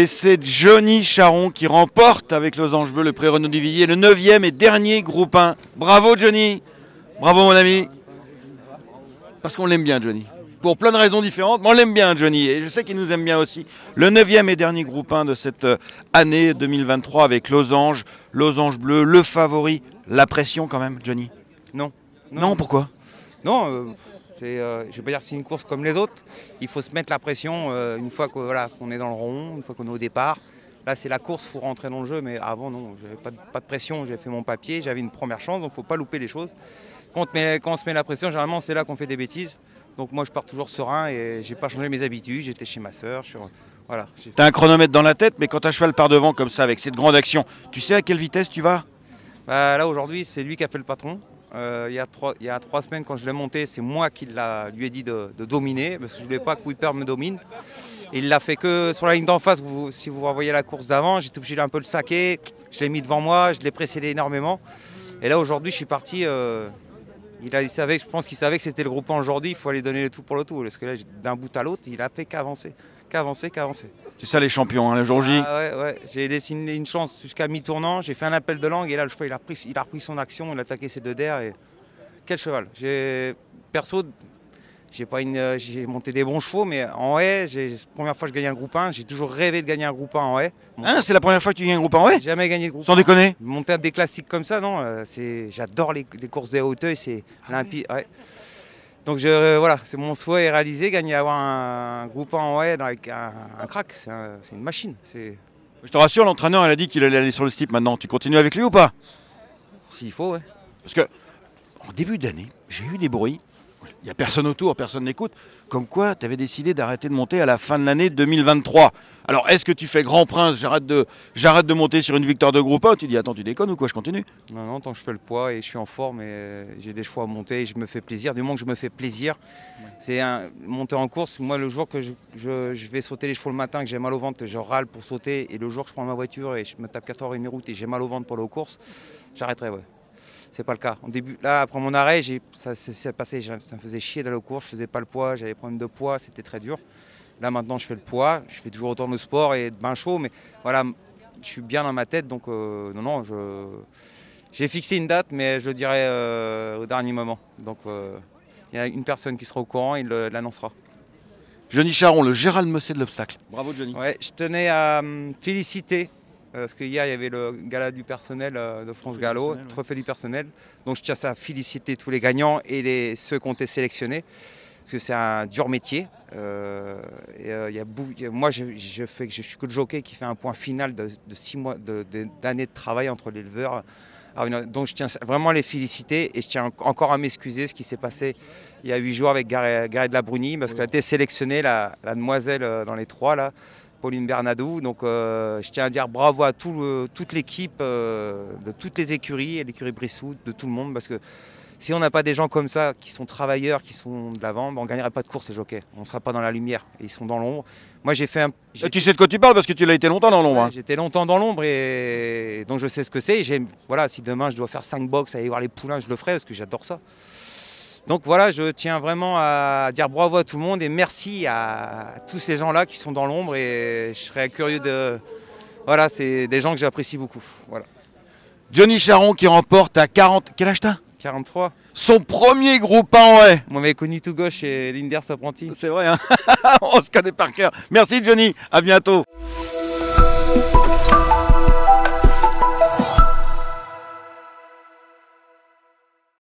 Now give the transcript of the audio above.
Et c'est Johnny Charon qui remporte avec Losange Bleu le prix Renaud Duvilliers, le 9e et dernier groupe 1. Bravo Johnny Bravo mon ami Parce qu'on l'aime bien Johnny. Pour plein de raisons différentes, mais on l'aime bien Johnny. Et je sais qu'il nous aime bien aussi. Le 9e et dernier groupe 1 de cette euh, année 2023 avec Losange, Losange Bleu, le favori. La pression quand même Johnny Non. Non, pourquoi Non, euh, euh, je ne vais pas dire que c'est une course comme les autres. Il faut se mettre la pression euh, une fois qu'on est dans le rond, une fois qu'on est au départ. Là, c'est la course, il faut rentrer dans le jeu. Mais avant, non, je pas, pas de pression. j'avais fait mon papier, j'avais une première chance, donc il ne faut pas louper les choses. Quand on, se met la pression, généralement, c'est là qu'on fait des bêtises. Donc moi, je pars toujours serein et je n'ai pas changé mes habitudes. J'étais chez ma sœur. Voilà, T'as un chronomètre dans la tête, mais quand un cheval part devant comme ça, avec cette grande action, tu sais à quelle vitesse tu vas bah, Là, aujourd'hui, c'est lui qui a fait le patron. Euh, il, y a trois, semaines, quand je l'ai monté, c'est moi qui lui ai dit de, dominer, parce que je ne voulais pas que Whipper me domine. Il l'a fait que sur la ligne d'en face, si vous voyez la course d'avant, j'étais obligé d'un peu le saquer, je l'ai mis devant moi, je l'ai précédé énormément. Et là, aujourd'hui, je suis parti. Euh, je pense qu'il savait que c'était le groupement aujourd'hui, il faut aller donner le tout pour le tout, parce que là, d'un bout à l'autre, il n'a fait qu'avancer qu'avancer, qu'avancer. C'est ça les champions, hein, le jour J. Ah j'ai dessiné une chance jusqu'à mi-tournant, j'ai fait un appel de langue et là le cheval il a pris, il a repris son action, il a attaqué ses deux derrière. et quel cheval. J'ai perso, j'ai pas une, euh, j'ai monté des bons chevaux, mais en haie, j'ai première fois que je gagne un groupe 1, j'ai toujours rêvé de gagner un groupe 1 en haie. Hein, c'est la première fois que tu gagnes un groupe 1 en haie Jamais gagné de groupe. Sans déconner. Monter des classiques comme ça, non. Euh, c'est, j'adore les, courses des hauteuils, c'est ah limpide. Donc euh, voilà, c'est mon souhait est réalisé, gagner à avoir un, groupe en aide avec un, crack, c'est une machine. Je te rassure, l'entraîneur, elle a dit qu'il allait aller sur le steep maintenant. Tu continues avec lui ou pas S'il faut, ouais. Parce que, en début d'année, j'ai eu des bruits il n'y a personne autour, personne n'écoute, comme quoi tu avais décidé d'arrêter de monter à la fin de l'année 2023. Alors est-ce que tu fais grand prince, j'arrête de, j'arrête de monter sur une victoire de groupe 1 Tu dis attends, tu déconnes ou quoi, je continue Non, non, tant que je fais le poids et je suis en forme et euh, j'ai des chevaux à monter et je me fais plaisir, du moins que je me fais plaisir, c'est un monter en course. Moi, le jour que je, vais sauter les chevaux le matin, que j'ai mal au ventre, je râle pour sauter et le jour que je prends ma voiture et je me tape 4 h et route et j'ai mal au ventre pour aller aux courses, j'arrêterai, ouais c'est pas le cas. En début, là, après mon arrêt, ça passé, ça me faisait chier d'aller au cours. je faisais pas le poids, j'avais des problèmes de poids, c'était très dur. Là maintenant, je fais le poids, je fais toujours autant de sport et de bain chaud, mais voilà, je suis bien dans ma tête, donc euh, non, non, j'ai fixé une date, mais je le dirai euh, au dernier moment. Donc euh, il y a une personne qui sera au courant, il l'annoncera. Johnny Charon, le Gérald sait de l'obstacle. Bravo Johnny. je tenais à féliciter euh, parce qu'hier, il y avait le gala du personnel euh, de France Gallo, le trophée du personnel. Donc je tiens à féliciter tous les gagnants et ceux qui ont été sélectionnés. Parce que c'est un dur métier. moi, je, je, je suis que le jockey qui fait un point final de, six mois d'années de, travail entre l'éleveur. Donc je tiens vraiment à les féliciter et je tiens encore à m'excuser ce qui s'est passé il y a huit jours avec Gary, de la Bruny, parce qu'elle a été sélectionnée, la, demoiselle euh, dans les trois là. Pauline Bernadou. Donc euh, je tiens à dire bravo à toute l'équipe euh, de toutes les écuries, l'écurie Brissou, de tout le monde, parce que si on n'a pas des gens comme ça, qui sont travailleurs, qui sont de l'avant, ben, on ne gagnerait pas de course, les jockey On ne sera pas dans la lumière. ils sont dans l'ombre. Moi, j'ai fait un. tu sais de quoi tu parles parce que tu l'as été longtemps dans l'ombre. Hein. J'étais longtemps dans l'ombre et... donc je sais ce que c'est. Voilà, si demain je dois faire 5 box, aller voir les poulains, je le ferai parce que j'adore ça. Donc voilà, je tiens vraiment à dire bravo à tout le monde et merci à tous ces gens-là qui sont dans l'ombre et je serais curieux de... Voilà, c'est des gens que j'apprécie beaucoup. Voilà. Johnny Charon qui remporte à 40... Quel âge t'as 43. Son premier groupe 1 en haie. Moi, m'avait connu tout gauche et Linders apprenti. C'est vrai, hein on se connaît par cœur. Merci Johnny, à bientôt.